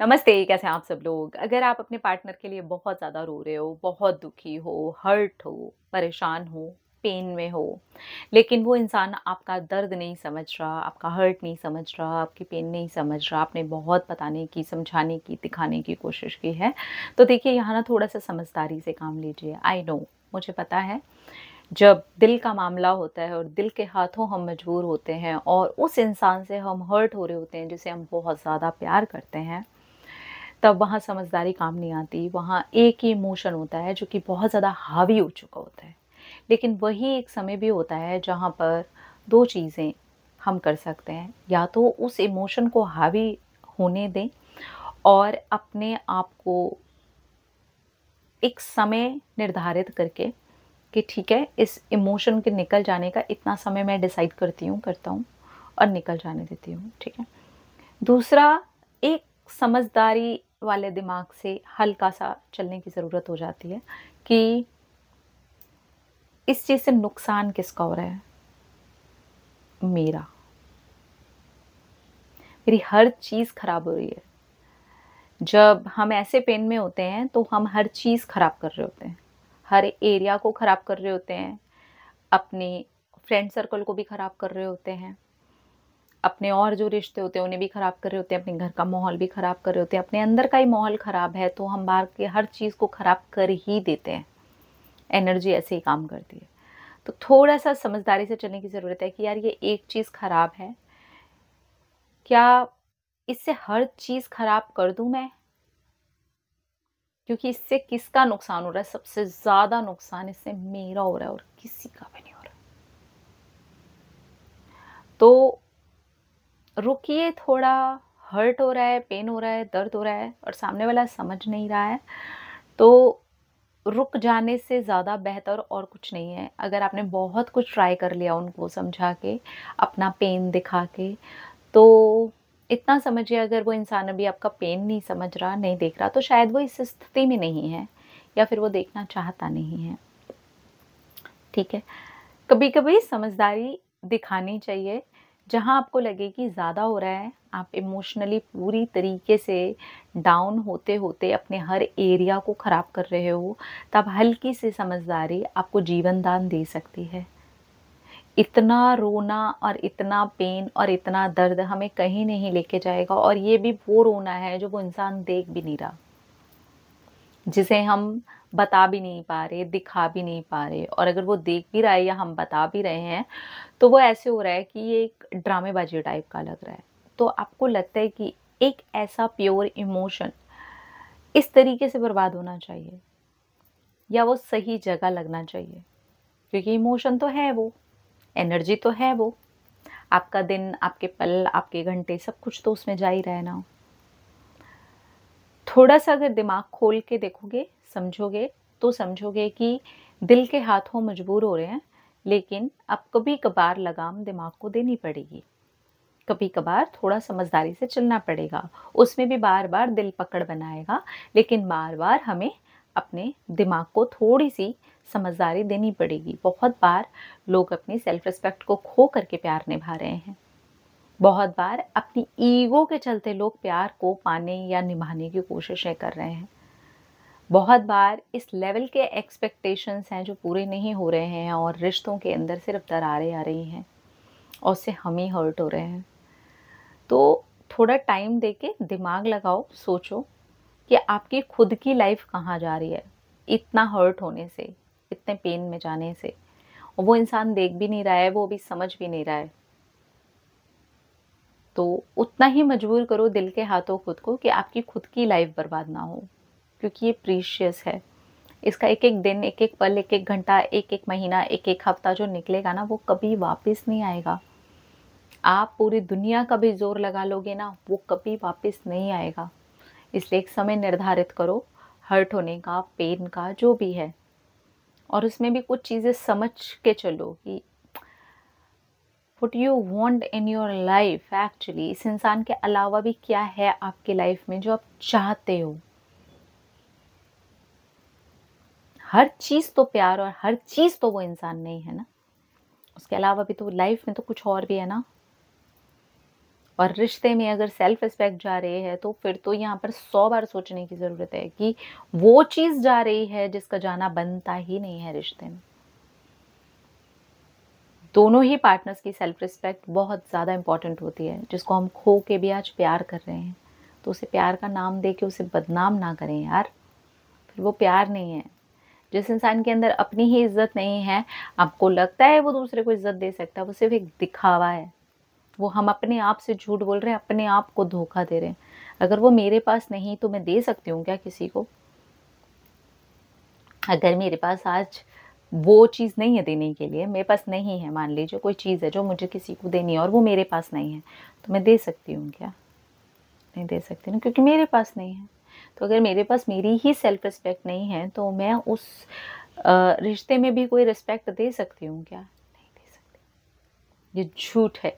नमस्ते कैसे हैं आप सब लोग अगर आप अपने पार्टनर के लिए बहुत ज़्यादा रो रहे हो बहुत दुखी हो हर्ट हो परेशान हो पेन में हो लेकिन वो इंसान आपका दर्द नहीं समझ रहा आपका हर्ट नहीं समझ रहा आपकी पेन नहीं समझ रहा आपने बहुत बताने की समझाने की दिखाने की कोशिश की है तो देखिए यहाँ ना थोड़ा सा समझदारी से काम लीजिए आई नो मुझे पता है जब दिल का मामला होता है और दिल के हाथों हम मजबूर होते हैं और उस इंसान से हम हर्ट हो रहे होते हैं जिसे हम बहुत ज़्यादा प्यार करते हैं तब वहाँ समझदारी काम नहीं आती वहाँ एक ही इमोशन होता है जो कि बहुत ज़्यादा हावी हो चुका होता है लेकिन वही एक समय भी होता है जहाँ पर दो चीज़ें हम कर सकते हैं या तो उस इमोशन को हावी होने दें और अपने आप को एक समय निर्धारित करके कि ठीक है इस इमोशन के निकल जाने का इतना समय मैं डिसाइड करती हूँ करता हूँ और निकल जाने देती हूँ ठीक है दूसरा एक समझदारी वाले दिमाग से हल्का सा चलने की ज़रूरत हो जाती है कि इस चीज़ से नुकसान किसका हो रहा है मेरा मेरी हर चीज़ खराब हो रही है जब हम ऐसे पेन में होते हैं तो हम हर चीज़ खराब कर रहे होते हैं हर एरिया को ख़राब कर रहे होते हैं अपने फ्रेंड सर्कल को भी ख़राब कर रहे होते हैं अपने और जो रिश्ते होते हैं उन्हें भी ख़राब कर रहे होते हैं अपने घर का माहौल भी ख़राब कर रहे होते हैं अपने अंदर का ही माहौल ख़राब है तो हम बाहर के हर चीज़ को ख़राब कर ही देते हैं एनर्जी ऐसे ही काम करती है तो थोड़ा सा समझदारी से चलने की ज़रूरत है कि यार ये एक चीज़ ख़राब है क्या इससे हर चीज़ ख़राब कर दूँ मैं क्योंकि इससे किसका नुकसान हो रहा है सबसे ज़्यादा नुकसान इससे मेरा हो रहा है और किसी का भी नहीं हो रहा तो रुकिए थोड़ा हर्ट हो रहा है पेन हो रहा है दर्द हो रहा है और सामने वाला समझ नहीं रहा है तो रुक जाने से ज़्यादा बेहतर और कुछ नहीं है अगर आपने बहुत कुछ ट्राई कर लिया उनको समझा के अपना पेन दिखा के तो इतना समझिए अगर वो इंसान अभी आपका पेन नहीं समझ रहा नहीं देख रहा तो शायद वो इस स्थिति में नहीं है या फिर वो देखना चाहता नहीं है ठीक है कभी कभी समझदारी दिखानी चाहिए जहाँ आपको लगे कि ज़्यादा हो रहा है आप इमोशनली पूरी तरीके से डाउन होते होते अपने हर एरिया को ख़राब कर रहे हो तब हल्की सी समझदारी आपको जीवन दान दे सकती है इतना रोना और इतना पेन और इतना दर्द हमें कहीं नहीं लेके जाएगा और ये भी वो रोना है जो वो इंसान देख भी नहीं रहा जिसे हम बता भी नहीं पा रहे दिखा भी नहीं पा रहे और अगर वो देख भी रहा है या हम बता भी रहे हैं तो वो ऐसे हो रहा है कि ये एक ड्रामेबाजी टाइप का लग रहा है तो आपको लगता है कि एक ऐसा प्योर इमोशन इस तरीके से बर्बाद होना चाहिए या वो सही जगह लगना चाहिए क्योंकि इमोशन तो है वो एनर्जी तो है वो आपका दिन आपके पल आपके घंटे सब कुछ तो उसमें जा ही रहना थोड़ा सा अगर दिमाग खोल के देखोगे समझोगे तो समझोगे कि दिल के हाथों मजबूर हो रहे हैं लेकिन अब कभी कभार लगाम दिमाग को देनी पड़ेगी कभी कभार थोड़ा समझदारी से चलना पड़ेगा उसमें भी बार बार दिल पकड़ बनाएगा लेकिन बार बार हमें अपने दिमाग को थोड़ी सी समझदारी देनी पड़ेगी बहुत बार लोग अपनी सेल्फ रिस्पेक्ट को खो करके प्यार निभा रहे हैं बहुत बार अपनी ईगो के चलते लोग प्यार को पाने या निभाने की कोशिशें कर रहे हैं बहुत बार इस लेवल के एक्सपेक्टेशंस हैं जो पूरे नहीं हो रहे हैं और रिश्तों के अंदर सिर्फ दरारें आ रही हैं और उससे हम ही हर्ट हो रहे हैं तो थोड़ा टाइम दे के दिमाग लगाओ सोचो कि आपकी खुद की लाइफ कहाँ जा रही है इतना हर्ट होने से इतने पेन में जाने से और वो इंसान देख भी नहीं रहा है वो भी समझ भी नहीं रहा है तो उतना ही मजबूर करो दिल के हाथों खुद को कि आपकी खुद की लाइफ बर्बाद ना हो क्योंकि ये प्रीशियस है इसका एक एक दिन एक एक पल एक एक घंटा एक एक महीना एक एक हफ्ता जो निकलेगा ना वो कभी वापस नहीं आएगा आप पूरी दुनिया का भी जोर लगा लोगे ना वो कभी वापस नहीं आएगा इसलिए एक समय निर्धारित करो हर्ट होने का पेन का जो भी है और उसमें भी कुछ चीज़ें समझ के चलो कि what you want in your life actually इस इंसान के अलावा भी क्या है आपकी लाइफ में जो आप चाहते हो हर चीज़ तो प्यार और हर चीज़ तो वो इंसान नहीं है ना उसके अलावा भी तो लाइफ में तो कुछ और भी है ना और रिश्ते में अगर सेल्फ रिस्पेक्ट जा रही है तो फिर तो यहाँ पर सौ बार सोचने की ज़रूरत है कि वो चीज़ जा रही है जिसका जाना बनता ही नहीं है रिश्ते में दोनों ही पार्टनर्स की सेल्फ रिस्पेक्ट बहुत ज़्यादा इम्पॉर्टेंट होती है जिसको हम खो के भी आज प्यार कर रहे हैं तो उसे प्यार का नाम दे के उसे बदनाम ना करें यार फिर वो प्यार नहीं है जिस इंसान के अंदर अपनी ही इज्जत नहीं है आपको लगता है वो दूसरे को इज्जत दे सकता है वो सिर्फ एक दिखावा है वो हम अपने आप से झूठ बोल रहे हैं अपने आप को धोखा दे रहे हैं अगर वो मेरे पास नहीं तो मैं दे सकती हूँ क्या किसी को अगर मेरे पास आज वो चीज़ नहीं है देने के लिए मेरे पास नहीं है मान लीजिए कोई चीज़ है जो मुझे किसी को देनी है और वो मेरे पास नहीं है तो मैं दे सकती हूँ क्या नहीं दे सकती ना क्योंकि मेरे पास नहीं है तो अगर मेरे पास मेरी ही सेल्फ रिस्पेक्ट नहीं है तो मैं उस रिश्ते में भी कोई रिस्पेक्ट दे सकती हूँ क्या नहीं दे सकती ये झूठ है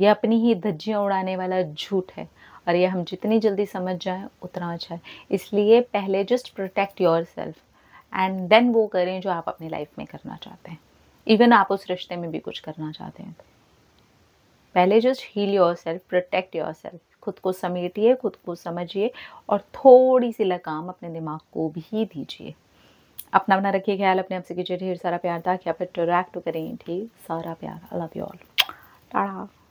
यह अपनी ही धज्जियाँ उड़ाने वाला झूठ है और ये हम जितनी जल्दी समझ जाएं उतना अच्छा है इसलिए पहले just protect yourself and then वो करें जो आप अपनी लाइफ में करना चाहते हैं इवन आप उस रिश्ते में भी कुछ करना चाहते हैं पहले just heal yourself protect yourself खुद को समेटिए खुद को समझिए और थोड़ी सी लगाम अपने दिमाग को भी दीजिए अपना अपना रखिए ख्याल अपने आप से कीजिए ढेर सारा प्यार था कि आप इंटरेक्ट करें ठीक सारा प्यार I love you all ta-da